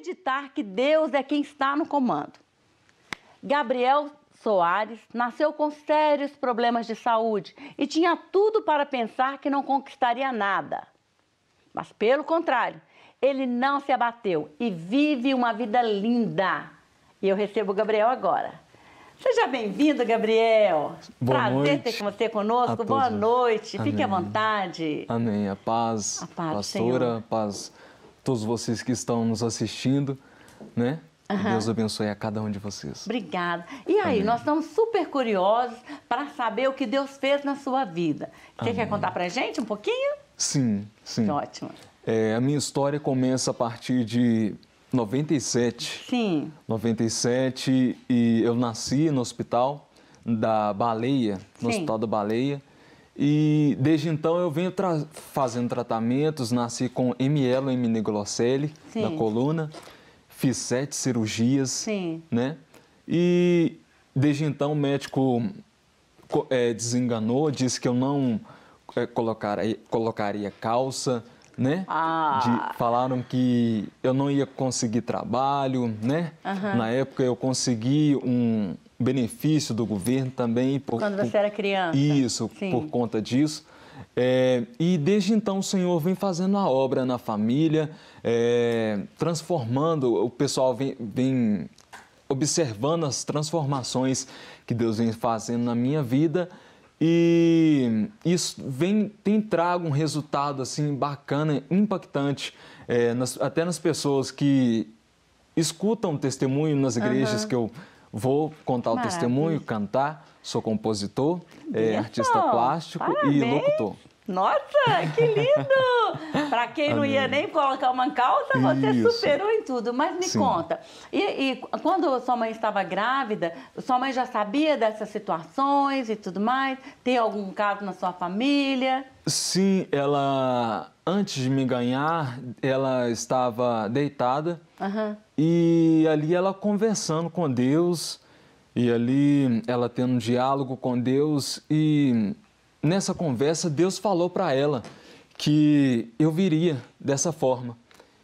acreditar que Deus é quem está no comando. Gabriel Soares nasceu com sérios problemas de saúde e tinha tudo para pensar que não conquistaria nada. Mas, pelo contrário, ele não se abateu e vive uma vida linda. E eu recebo o Gabriel agora. Seja bem-vindo, Gabriel. Boa Prazer noite. ter você conosco. Boa noite. Amém. Fique à vontade. Amém. A paz, a paz pastora, Senhor. paz todos vocês que estão nos assistindo, né? Uhum. Deus abençoe a cada um de vocês. Obrigada. E aí, Amém. nós estamos super curiosos para saber o que Deus fez na sua vida. Você quer contar para gente um pouquinho? Sim, sim. Que ótimo. É, a minha história começa a partir de 97. Sim. 97 e eu nasci no hospital da Baleia, no sim. hospital da Baleia. E desde então eu venho tra fazendo tratamentos, nasci com ML em miniglossele na coluna, fiz sete cirurgias, Sim. né? E desde então o médico é, desenganou, disse que eu não é, colocaria, colocaria calça, né? Ah. De, falaram que eu não ia conseguir trabalho, né? Uhum. Na época eu consegui um, benefício do governo também. Por, Quando você por, era criança. Isso, Sim. por conta disso. É, e desde então o Senhor vem fazendo a obra na família, é, transformando, o pessoal vem, vem observando as transformações que Deus vem fazendo na minha vida. E isso vem, tem trago um resultado assim bacana, impactante, é, nas, até nas pessoas que escutam testemunho nas igrejas uhum. que eu Vou contar Maravilha. o testemunho, cantar, sou compositor, é, artista plástico Parabéns. e locutor. Nossa, que lindo! Para quem não ia nem colocar uma calça, você Isso. superou em tudo. Mas me Sim. conta, e, e, quando sua mãe estava grávida, sua mãe já sabia dessas situações e tudo mais? Tem algum caso na sua família? Sim, ela antes de me ganhar, ela estava deitada uhum. e ali ela conversando com Deus e ali ela tendo um diálogo com Deus e nessa conversa Deus falou para ela que eu viria dessa forma.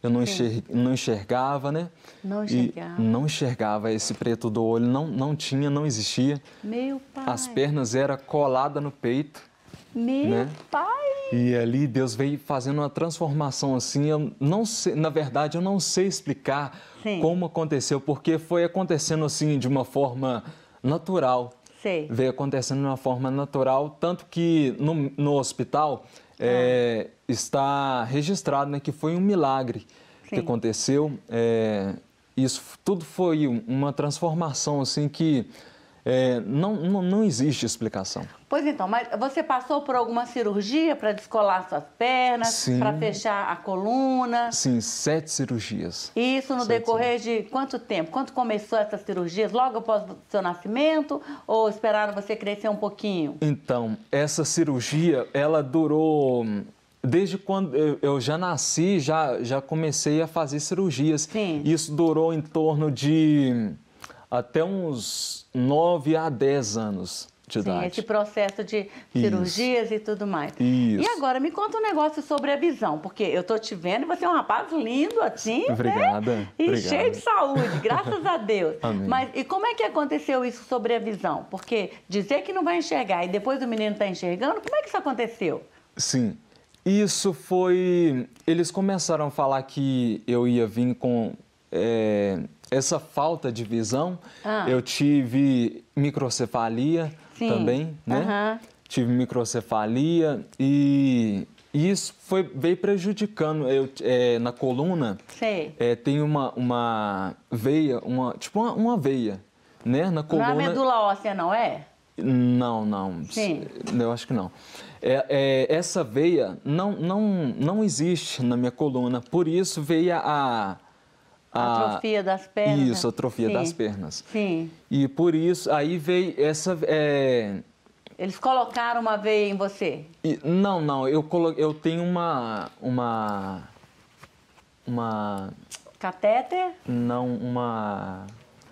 Eu não, enxer, não enxergava, né? Não enxergava. E não enxergava esse preto do olho, não, não tinha, não existia. Meu pai. As pernas eram coladas no peito. Meu né? pai! E ali Deus veio fazendo uma transformação assim. Eu não sei, na verdade, eu não sei explicar Sim. como aconteceu, porque foi acontecendo assim de uma forma natural. Veio acontecendo de uma forma natural, tanto que no, no hospital é, está registrado né, que foi um milagre Sim. que aconteceu. É, isso tudo foi uma transformação assim que é, não, não, não, existe explicação. Pois então, mas você passou por alguma cirurgia para descolar suas pernas, para fechar a coluna? Sim, sete cirurgias. E isso no sete decorrer cirurgias. de quanto tempo? Quando começou essas cirurgias? Logo após o seu nascimento ou esperaram você crescer um pouquinho? Então, essa cirurgia, ela durou hum, Desde quando eu já nasci, já, já comecei a fazer cirurgias. Sim. Isso durou em torno de hum, até uns 9 a 10 anos de Sim, idade. Esse processo de cirurgias Isso. e tudo mais. Isso. E agora, me conta um negócio sobre a visão, porque eu estou te vendo e você é um rapaz lindo assim, né? Obrigada. Né? E cheio de saúde, graças a Deus. Amém. Mas e como é que aconteceu isso sobre a visão? Porque dizer que não vai enxergar e depois o menino está enxergando, como é que isso aconteceu? Sim. Isso foi. Eles começaram a falar que eu ia vir com. É essa falta de visão, ah. eu tive microcefalia Sim. também, né? Tive microcefalia e isso foi, veio prejudicando. Eu, é, na coluna é, tem uma, uma veia, uma, tipo uma, uma veia, né? Na coluna. Não é medula óssea, não é? Não, não. Sim. Eu acho que não. É, é, essa veia não, não, não existe na minha coluna, por isso veio a a ah, atrofia das pernas. Isso, atrofia Sim. das pernas. Sim. E por isso, aí veio essa. É... Eles colocaram uma veia em você? E, não, não. Eu, colo... eu tenho uma. Uma. Uma. Catéter? Não, uma.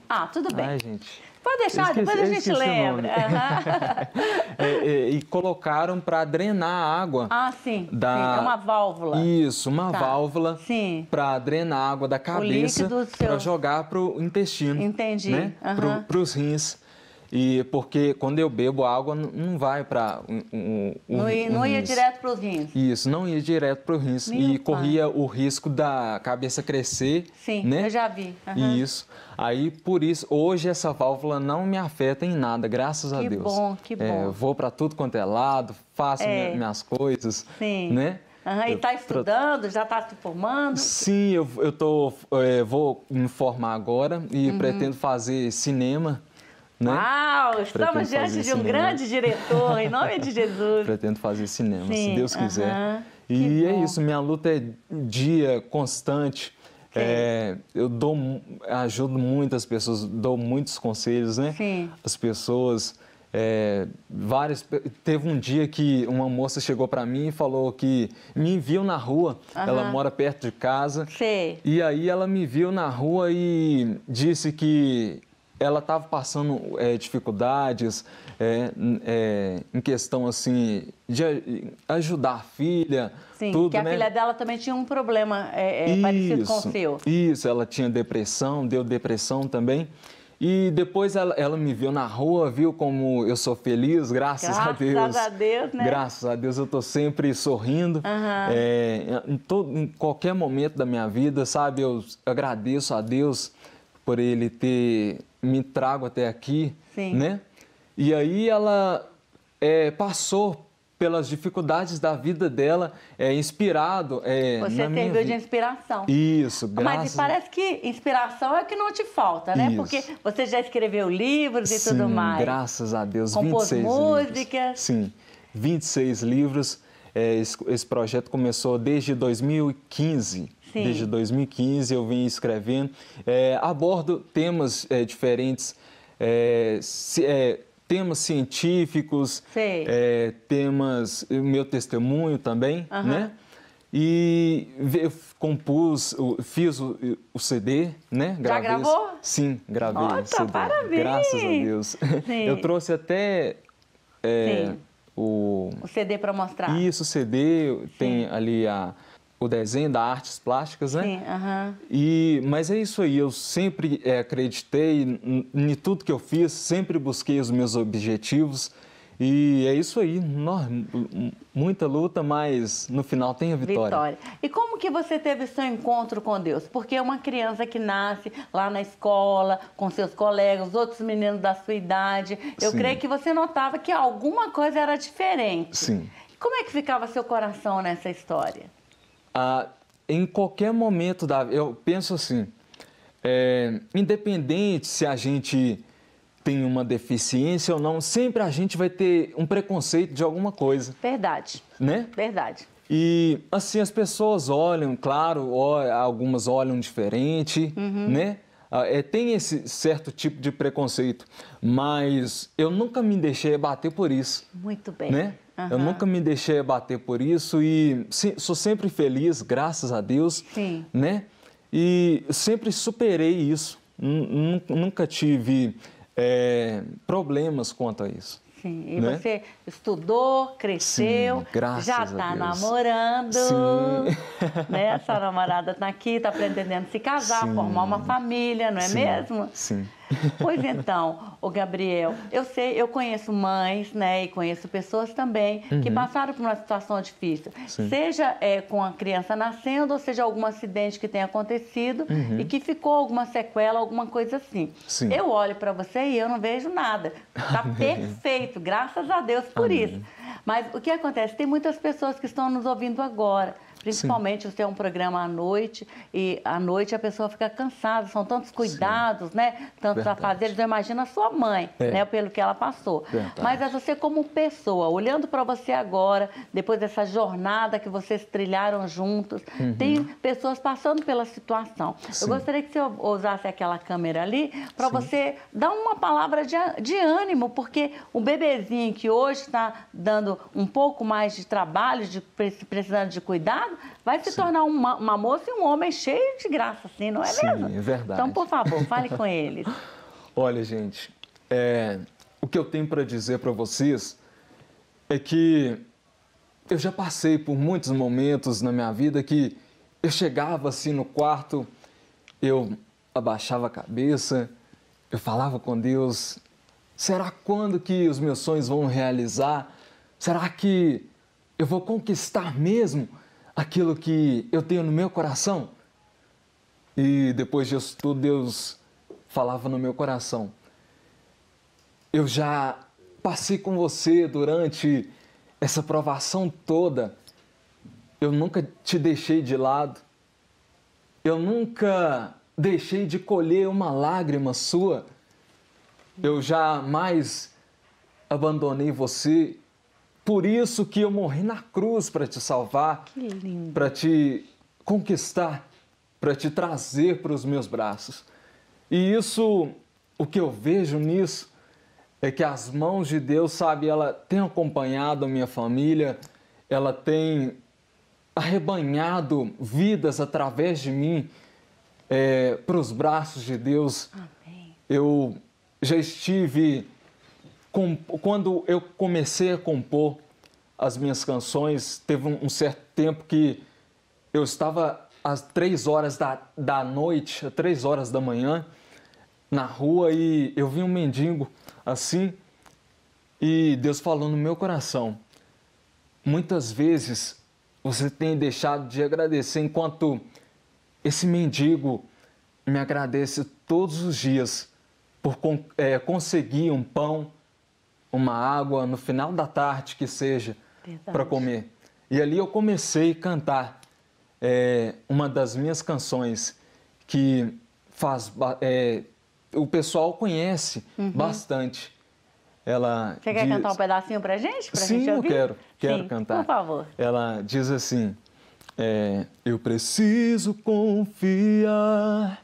Ah, tudo bem. Ai, gente. Pode deixar, esqueci, depois a gente lembra. Uhum. é, é, e colocaram para drenar a água. Ah, sim. Da... Sim, é uma válvula. Isso, uma tá. válvula para drenar a água da cabeça para seu... jogar para o intestino. Entendi. Né? Uhum. Para os rins. E porque quando eu bebo água, não vai para o, um, um, Não, ia, não ia direto para o rins. Isso, não ia direto para o rins. Meu e pai. corria o risco da cabeça crescer. Sim, né? eu já vi. Uhum. Isso. Aí, por isso, hoje essa válvula não me afeta em nada, graças que a Deus. Que bom, que é, bom. É, vou para tudo quanto é lado, faço é. minhas coisas. Sim. Né? Uhum, e está estudando, já está se formando? Sim, eu, eu tô, é, vou me formar agora e uhum. pretendo fazer cinema. Né? Uau! Estamos diante de cinema. um grande diretor, em nome de Jesus. Pretendo fazer cinema, Sim, se Deus uh -huh. quiser. E é isso, minha luta é dia constante. É, eu dou, ajudo muitas pessoas, dou muitos conselhos, né? Sim. As pessoas, é, várias. Teve um dia que uma moça chegou para mim e falou que me viu na rua. Uhum. Ela mora perto de casa. E aí ela me viu na rua e disse que ela estava passando é, dificuldades é, é, em questão assim de ajudar a filha. Sim, tudo, que a né? filha dela também tinha um problema isso, é, é, parecido com o seu. Isso, ela tinha depressão, deu depressão também. E depois ela, ela, me viu na rua, viu como eu sou feliz, graças, graças a Deus. Graças a Deus, né? Graças a Deus, eu estou sempre sorrindo. Uhum. É, em, todo, em qualquer momento da minha vida, sabe? Eu agradeço a Deus por ele ter me trago até aqui, Sim. né? E aí ela é, passou pelas dificuldades da vida dela, é inspirado. É, Você na serviu de inspiração. Isso, graças. Mas parece que inspiração é que não te falta, né? Isso. Porque você já escreveu livros e Sim, tudo mais. Graças a Deus, Compôs 26 músicas. Livros. Sim, 26 livros. É, esse, esse, projeto começou desde 2015. Sim. Desde 2015 eu vim escrevendo. É, abordo temas é, diferentes, se, é, é, temas científicos, é, temas, meu testemunho também, né? E eu compus, eu fiz o, o, CD, né? Gravei Já gravou? Sim, gravei Nossa, o CD. parabéns! Graças a Deus. Sim. Eu trouxe até... É, o, o CD para mostrar. Isso, o CD, Sim. tem ali a, o desenho da artes plásticas, né? Sim, aham. Uh -huh. E, mas é isso aí, eu sempre é, acreditei em tudo que eu fiz, sempre busquei os meus objetivos. E é isso aí, muita luta, mas no final tem a vitória. vitória. E como que você teve seu encontro com Deus? Porque é uma criança que nasce lá na escola, com seus colegas, outros meninos da sua idade, eu Sim. creio que você notava que alguma coisa era diferente. Sim. Como é que ficava seu coração nessa história? Ah, em qualquer momento da eu penso assim, é, independente se a gente tem uma deficiência ou não, sempre a gente vai ter um preconceito de alguma coisa. Verdade. Né? Verdade. E assim, as pessoas olham, claro, algumas olham diferente, uhum. né? Ah, é, tem esse certo tipo de preconceito, mas eu nunca me deixei abater por isso. Muito bem. Né? Uhum. Eu nunca me deixei abater por isso e sim, sou sempre feliz, graças a Deus. Sim. Né? E sempre superei isso. Nunca tive é, problemas quanto a isso. Sim, e né? você estudou, cresceu, Sim, já está namorando, Sim. né? Sua namorada está aqui, está pretendendo se casar, Sim. formar uma família, não é mesmo? Sim. Pois então, o Gabriel, eu sei, eu conheço mães, né, e conheço pessoas também uhum. que passaram por uma situação difícil, Sim. seja é, com a criança nascendo, ou seja algum acidente que tenha acontecido uhum. e que ficou alguma sequela, alguma coisa assim. Sim. Eu olho para você e eu não vejo nada. Tá Amém. perfeito, graças a Deus por Amém. isso. Mas o que acontece? Tem muitas pessoas que estão nos ouvindo agora Principalmente Sim. se tem um programa à noite e à noite a pessoa fica cansada, são tantos cuidados, Sim. né? Tantos afazeres. Eu imagino a sua mãe, é. né? Pelo que ela passou. Verdade. Mas é você como pessoa, olhando para você agora, depois dessa jornada que vocês trilharam juntos, uhum. tem pessoas passando pela situação. Sim. Eu gostaria que você usasse aquela câmera ali para você dar uma palavra de, de ânimo, porque o bebezinho que hoje está dando um pouco mais de trabalho, de precisando de cuidado, vai se Sim. tornar uma, uma, moça e um homem cheio de graça, assim, não é Sim, mesmo? Sim, é verdade. Então, por favor, fale com eles. Olha, gente, é, o que eu tenho para dizer para vocês é que eu já passei por muitos momentos na minha vida que eu chegava assim no quarto, eu abaixava a cabeça, eu falava com Deus, será quando que os meus sonhos vão realizar? Será que eu vou conquistar mesmo aquilo que eu tenho no meu coração. E depois disso tudo, Deus falava no meu coração. Eu já passei com você durante essa provação toda. Eu nunca te deixei de lado. Eu nunca deixei de colher uma lágrima sua. Eu jamais abandonei você. Por isso que eu morri na cruz para te salvar, para te conquistar, para te trazer para os meus braços. E isso, o que eu vejo nisso é que as mãos de Deus, sabe, ela tem acompanhado a minha família, ela tem arrebanhado vidas através de mim é, eh, para os braços de Deus. Amém. Eu já estive com, quando eu comecei a compor as minhas canções, teve um, um certo tempo que eu estava às três horas da, da noite, às três horas da manhã, na rua e eu vi um mendigo assim e Deus falou no meu coração: muitas vezes você tem deixado de agradecer enquanto esse mendigo me agradece todos os dias por é, conseguir um pão, uma água no final da tarde que seja para comer. E ali eu comecei a cantar é, uma das minhas canções que faz é, o pessoal conhece uhum. bastante. Ela Você diz... quer cantar um pedacinho para gente? Pra Sim, gente eu quero. Quero Sim, cantar. Por favor. Ela diz assim: é, Eu preciso confiar,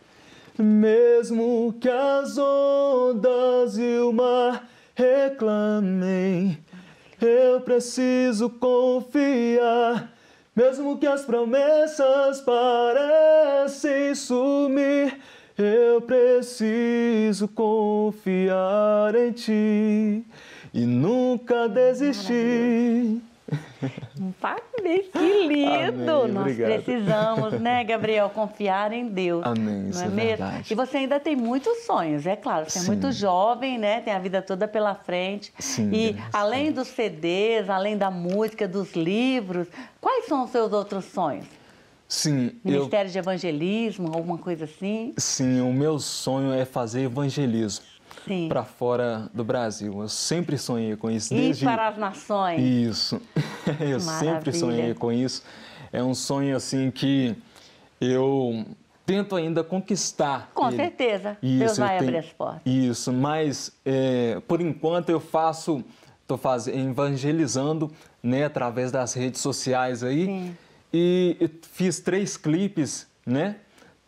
mesmo que as ondas e o mar reclamem. Eu preciso confiar, mesmo que as promessas parecem sumir. Eu preciso confiar em ti e nunca desistir. Maravilha. Parabéns, que lindo! Amém, Nós obrigado. precisamos, né, Gabriel, confiar em Deus. Amém, isso não é, é mesmo? Verdade. E você ainda tem muitos sonhos, é claro. Você Sim. é muito jovem, né? Tem a vida toda pela frente. Sim, e além dos CDs, além da música, dos livros, quais são os seus outros sonhos? Sim. Ministério eu... de Evangelismo, alguma coisa assim? Sim, o meu sonho é fazer evangelismo para fora do Brasil. Eu sempre sonhei com isso. Desde... Ir para as nações. Isso. eu Maravilha. sempre sonhei com isso. É um sonho assim que eu tento ainda conquistar. Com ele. certeza. Isso, Deus vai tenho... abrir as portas. Isso, mas é, por enquanto eu faço, estou evangelizando né, através das redes sociais aí. Sim. E fiz três clipes, né?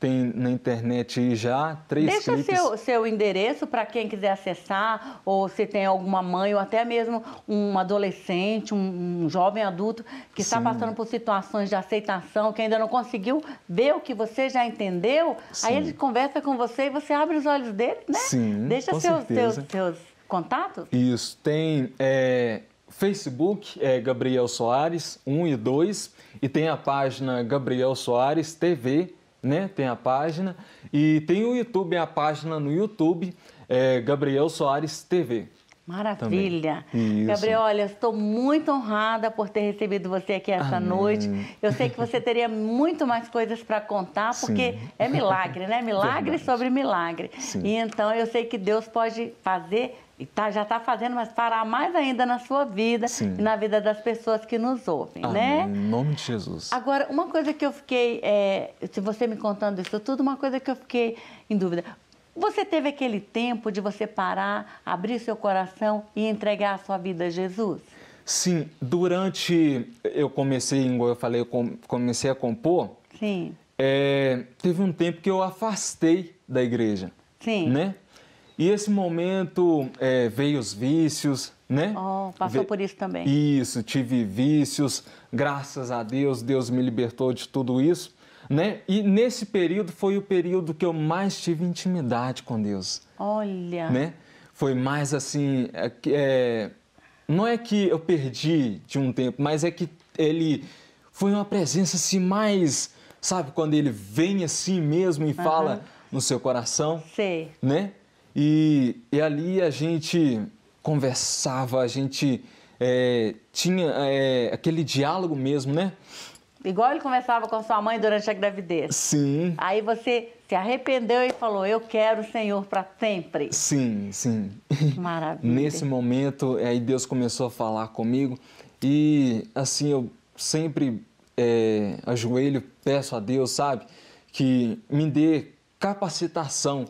tem na internet já, três Deixa cliques. seu, seu endereço para quem quiser acessar, ou se tem alguma mãe, ou até mesmo um adolescente, um, um jovem adulto que está passando por situações de aceitação, que ainda não conseguiu ver o que você já entendeu, Sim. aí ele conversa com você e você abre os olhos dele, né? Sim, Deixa com seus, seus, seus contatos. Isso, tem... É... Facebook é Gabriel Soares 1 e 2 e tem a página Gabriel Soares TV né? Tem a página. E tem o YouTube, a página no YouTube, é Gabriel Soares TV. Maravilha. Gabriel, olha, estou muito honrada por ter recebido você aqui essa Amém. noite. Eu sei que você teria muito mais coisas para contar, porque Sim. é milagre, né? Milagre Verdade. sobre milagre. Sim. E então eu sei que Deus pode fazer e tá, já está fazendo, mas fará mais ainda na sua vida Sim. e na vida das pessoas que nos ouvem, né? Amém. né? Em nome de Jesus. Agora, uma coisa que eu fiquei, é, se você me contando isso tudo, uma coisa que eu fiquei em dúvida. Você teve aquele tempo de você parar, abrir seu coração e entregar a sua vida a Jesus? Sim, durante eu comecei, igual eu falei, eu comecei a compor. Sim. É, teve um tempo que eu afastei da igreja. Sim. Né? E esse momento é, veio os vícios, né? Oh, passou Ve por isso também. Isso, tive vícios. Graças a Deus, Deus me libertou de tudo isso né? E nesse período foi o período que eu mais tive intimidade com Deus. Olha! Né? Foi mais assim, é, é, não é que eu perdi de um tempo, mas é que ele foi uma presença assim mais, sabe, quando ele vem assim mesmo e uhum. fala no seu coração, Sim. né? E, e ali a gente conversava, a gente é, tinha é, aquele diálogo mesmo, né? Igual ele conversava com sua mãe durante a gravidez. Sim. Aí você se arrependeu e falou: Eu quero o Senhor para sempre. Sim, sim. Maravilha. Nesse momento, aí Deus começou a falar comigo e assim eu sempre é, ajoelho, peço a Deus, sabe, que me dê capacitação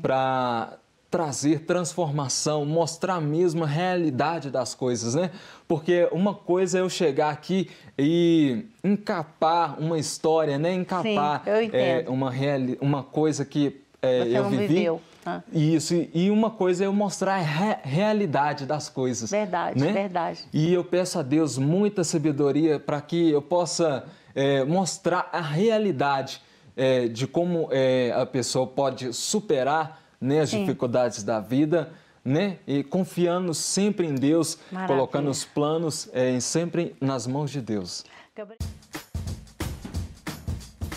para trazer transformação, mostrar a mesma realidade das coisas, né? Porque uma coisa é eu chegar aqui e encapar uma história, né? Encapar Sim, é, uma, reali uma coisa que é, eu não vivi. Viveu. Ah. Isso, e uma coisa é eu mostrar a re realidade das coisas. Verdade, né? verdade. E eu peço a Deus muita sabedoria para que eu possa é, mostrar a realidade é, de como é, a pessoa pode superar né, as Sim. dificuldades da vida, né? E confiando sempre em Deus, Maravilha. colocando os planos é, sempre nas mãos de Deus.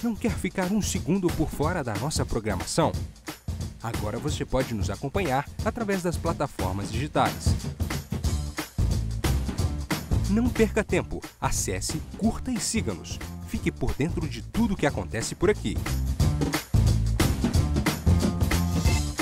Não quer ficar um segundo por fora da nossa programação? Agora você pode nos acompanhar através das plataformas digitais. Não perca tempo, acesse, curta e siga-nos. Fique por dentro de tudo o que acontece por aqui.